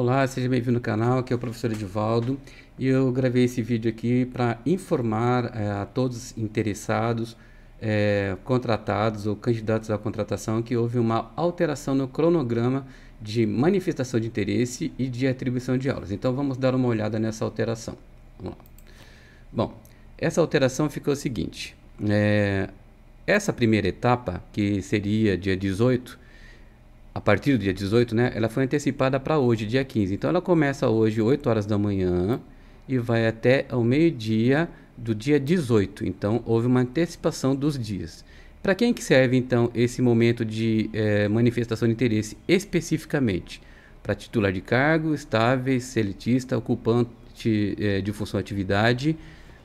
Olá, seja bem-vindo ao canal, aqui é o professor Edivaldo e eu gravei esse vídeo aqui para informar é, a todos interessados, é, contratados ou candidatos à contratação que houve uma alteração no cronograma de manifestação de interesse e de atribuição de aulas. Então vamos dar uma olhada nessa alteração. Bom, essa alteração ficou o seguinte, é, essa primeira etapa, que seria dia 18, a partir do dia 18, né? Ela foi antecipada para hoje, dia 15. Então ela começa hoje 8 horas da manhã e vai até ao meio-dia do dia 18. Então houve uma antecipação dos dias. Para quem que serve então esse momento de é, manifestação de interesse especificamente? Para titular de cargo, estáveis, seletista, ocupante é, de função atividade,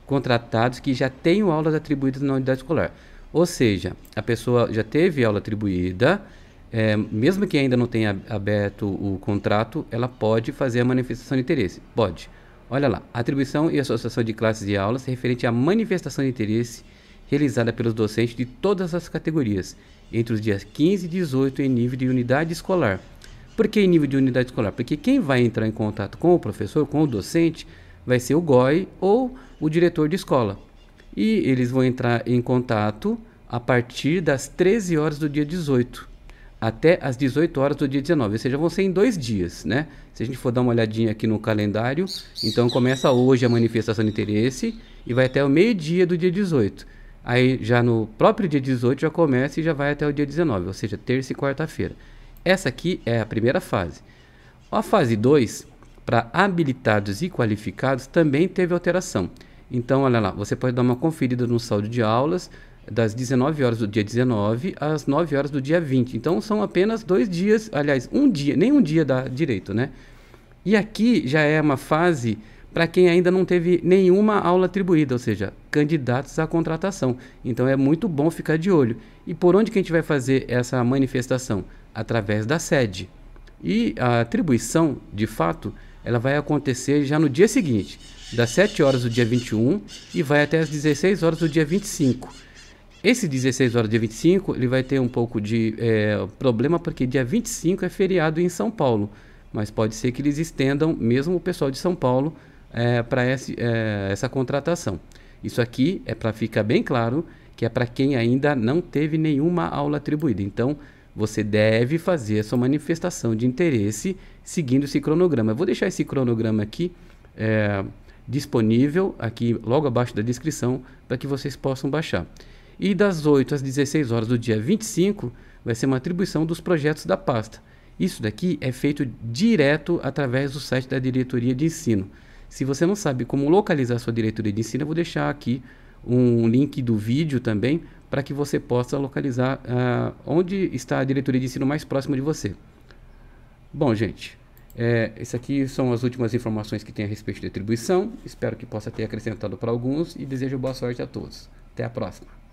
contratados que já tenham aulas atribuídas na unidade escolar. Ou seja, a pessoa já teve aula atribuída, é, mesmo que ainda não tenha aberto o contrato, ela pode fazer a manifestação de interesse. Pode. Olha lá, atribuição e associação de classes e aulas referente à manifestação de interesse realizada pelos docentes de todas as categorias, entre os dias 15 e 18 em nível de unidade escolar. Por que em nível de unidade escolar? Porque quem vai entrar em contato com o professor, com o docente, vai ser o GOI ou o diretor de escola. E eles vão entrar em contato a partir das 13 horas do dia 18 até as 18 horas do dia 19, ou seja, vão ser em dois dias, né? Se a gente for dar uma olhadinha aqui no calendário, então começa hoje a manifestação de interesse e vai até o meio-dia do dia 18. Aí já no próprio dia 18 já começa e já vai até o dia 19, ou seja, terça e quarta-feira. Essa aqui é a primeira fase. A fase 2, para habilitados e qualificados, também teve alteração. Então, olha lá, você pode dar uma conferida no saldo de aulas, das 19 horas do dia 19 às 9 horas do dia 20. Então são apenas dois dias, aliás, um dia, nem um dia dá direito, né? E aqui já é uma fase para quem ainda não teve nenhuma aula atribuída, ou seja, candidatos à contratação. Então é muito bom ficar de olho. E por onde que a gente vai fazer essa manifestação? Através da sede. E a atribuição, de fato, ela vai acontecer já no dia seguinte, das 7 horas do dia 21 e vai até as 16 horas do dia 25. Esse 16 horas, dia 25, ele vai ter um pouco de é, problema, porque dia 25 é feriado em São Paulo. Mas pode ser que eles estendam, mesmo o pessoal de São Paulo, é, para é, essa contratação. Isso aqui é para ficar bem claro que é para quem ainda não teve nenhuma aula atribuída. Então, você deve fazer a sua manifestação de interesse seguindo esse cronograma. Eu vou deixar esse cronograma aqui é, disponível, aqui logo abaixo da descrição, para que vocês possam baixar. E das 8 às 16 horas do dia 25 vai ser uma atribuição dos projetos da pasta. Isso daqui é feito direto através do site da diretoria de ensino. Se você não sabe como localizar sua diretoria de ensino, eu vou deixar aqui um link do vídeo também para que você possa localizar uh, onde está a diretoria de ensino mais próxima de você. Bom, gente, é, essas aqui são as últimas informações que tem a respeito de atribuição. Espero que possa ter acrescentado para alguns e desejo boa sorte a todos. Até a próxima.